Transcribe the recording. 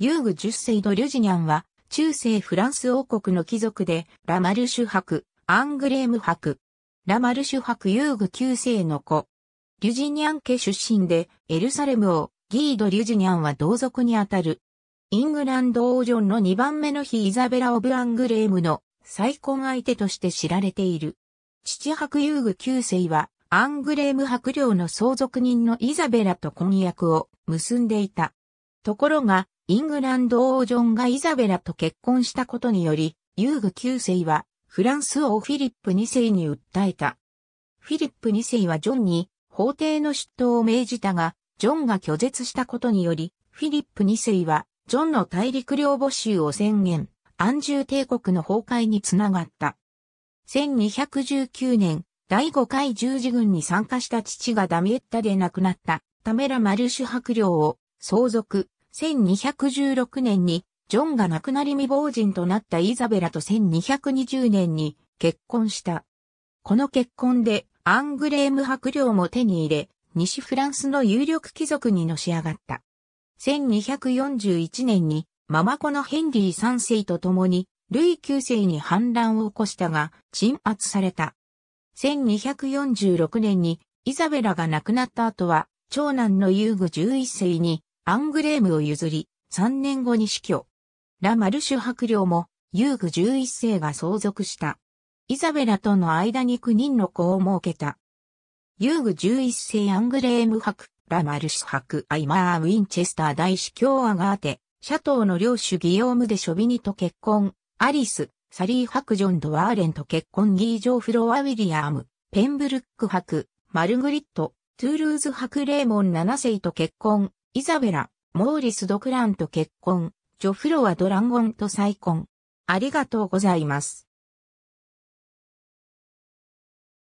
ユーグ10世のリュジニャンは、中世フランス王国の貴族で、ラマルシュ伯、アングレーム伯。ラマルシュ伯ユーグ9世の子。リュジニャン家出身で、エルサレム王、ギード・リュジニャンは同族にあたる。イングランド王女の2番目の日イザベラ・オブ・アングレームの再婚相手として知られている。父伯ユーグ9世は、アングレーム伯領の相続人のイザベラと婚約を結んでいた。ところが、イングランド王ジョンがイザベラと結婚したことにより、遊具9世はフランス王フィリップ2世に訴えた。フィリップ2世はジョンに法廷の出頭を命じたが、ジョンが拒絶したことにより、フィリップ2世はジョンの大陸領募集を宣言、安住帝国の崩壊につながった。1219年、第5回十字軍に参加した父がダミエッタで亡くなった、タメラ・マルシュ伯領を相続、1216年にジョンが亡くなり未亡人となったイザベラと1220年に結婚した。この結婚でアングレーム伯領も手に入れ、西フランスの有力貴族にのし上がった。1241年にママ子のヘンリー3世と共にルイ9世に反乱を起こしたが鎮圧された。1246年にイザベラが亡くなった後は長男の遊具11世にアングレームを譲り、3年後に死去。ラ・マルシュ伯領も、ユーグ11世が相続した。イザベラとの間に9人の子を設けた。ユーグ11世アングレーム伯、ラ・マルシュ伯、アイマー・ウィンチェスター大司教アガーテ、シャトーの領主ギヨームでショビニと結婚、アリス、サリー伯ジョン・ドワーレンと結婚ギージョー・フロア・ウィリアム、ペンブルック伯、マルグリット、トゥールーズ伯レーモン7世と結婚、イザベラ、モーリス・ドクランと結婚、ジョフロはドランゴンと再婚。ありがとうございます。